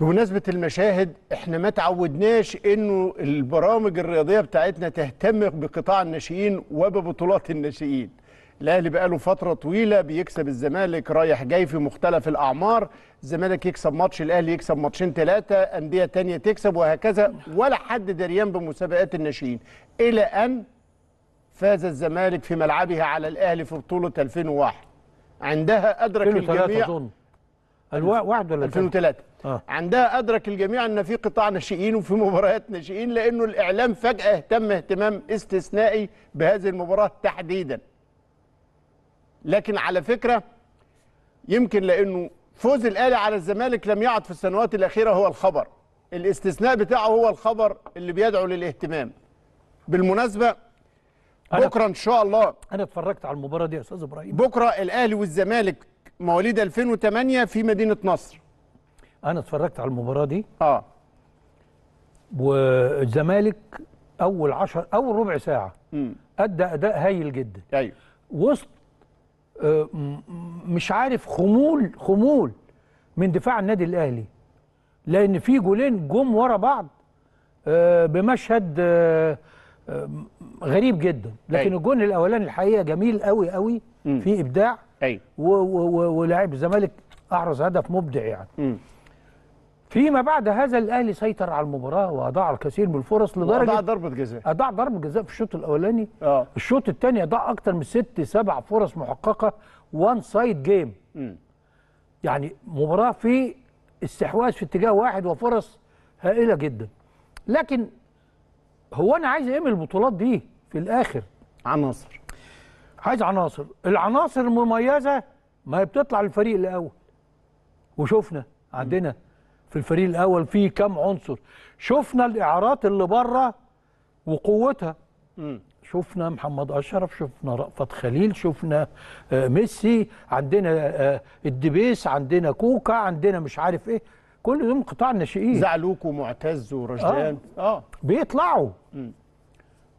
بمناسبة المشاهد احنا ما تعودناش انه البرامج الرياضية بتاعتنا تهتم بقطاع الناشئين وببطولات الناشئين الاهلي بقاله فترة طويلة بيكسب الزمالك رايح جاي في مختلف الاعمار الزمالك يكسب ماتش الاهلي يكسب ماتشين ثلاثة اندية تانية تكسب وهكذا ولا حد دريان بمسابقات الناشئين الى ان فاز الزمالك في ملعبه على الاهلي في بطولة 2001 عندها ادرك الجميع الوعد ولا 2003 آه. عندها أدرك الجميع أن في قطاع ناشئين وفي مباريات ناشئين لأنه الإعلام فجأة اهتم اهتمام استثنائي بهذه المباراة تحديدا لكن على فكرة يمكن لأنه فوز الأهلي على الزمالك لم يعد في السنوات الأخيرة هو الخبر الاستثناء بتاعه هو الخبر اللي بيدعو للاهتمام بالمناسبة بكرة إن شاء الله أنا اتفرجت على المباراة دي يا أستاذ إبراهيم بكرة الأهلي والزمالك مواليد 2008 في مدينه نصر انا اتفرجت على المباراه دي اه والزمالك اول عشر اول ربع ساعه م. ادى اداء هايل جدا ايوه وسط آه، مش عارف خمول خمول من دفاع النادي الاهلي لان في جولين جم ورا بعض آه، بمشهد آه، غريب جدا لكن أيوه. الجون الاولاني الحقيقه جميل قوي قوي في ابداع ايوه ولاعب الزمالك احرز هدف مبدع يعني م. فيما بعد هذا الاهلي سيطر على المباراه واضاع الكثير من الفرص لدرجه اضاع ضربه جزاء اضاع ضربه جزاء في الشوط الاولاني اه الشوط الثاني اضاع اكثر من ست سبع فرص محققه وان سايد جيم يعني مباراه في استحواذ في اتجاه واحد وفرص هائله جدا لكن هو انا عايز ايه من البطولات دي في الاخر عناصر عايز عناصر العناصر المميزه ما بتطلع الفريق الاول وشفنا عندنا في الفريق الاول في كام عنصر شفنا الاعارات اللي بره وقوتها شفنا محمد اشرف شفنا رأفت خليل شفنا آه، ميسي عندنا آه، الدبيس عندنا كوكا عندنا مش عارف ايه كل دول قطاع الناشئين زعلوك ومعتز ورشدان آه. اه بيطلعوا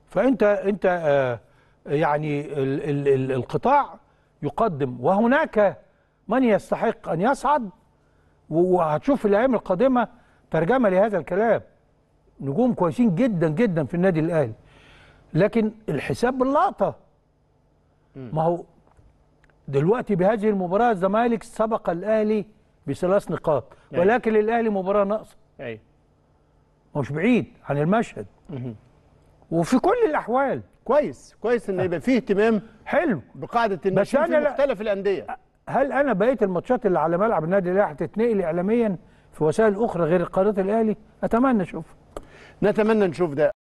فانت انت آه يعني ال ال القطاع يقدم وهناك من يستحق أن يصعد وهتشوف الأيام القادمة ترجمة لهذا الكلام نجوم كويسين جدا جدا في النادي الأهلي لكن الحساب باللقطة ما هو دلوقتي بهذه المباراة الزمالك سبق الأهلي بثلاث نقاط ولكن للأهلي مباراة ناقصة أيوه مش بعيد عن المشهد وفي كل الاحوال كويس كويس ان يبقى فيه اهتمام حلو بقاعده الناشئين في مختلف الانديه هل انا بقيه الماتشات اللي على ملعب النادي الاهلي هتتنقل اعلاميا في وسائل اخرى غير قناه الاهلي اتمنى اشوفها نتمنى نشوف ده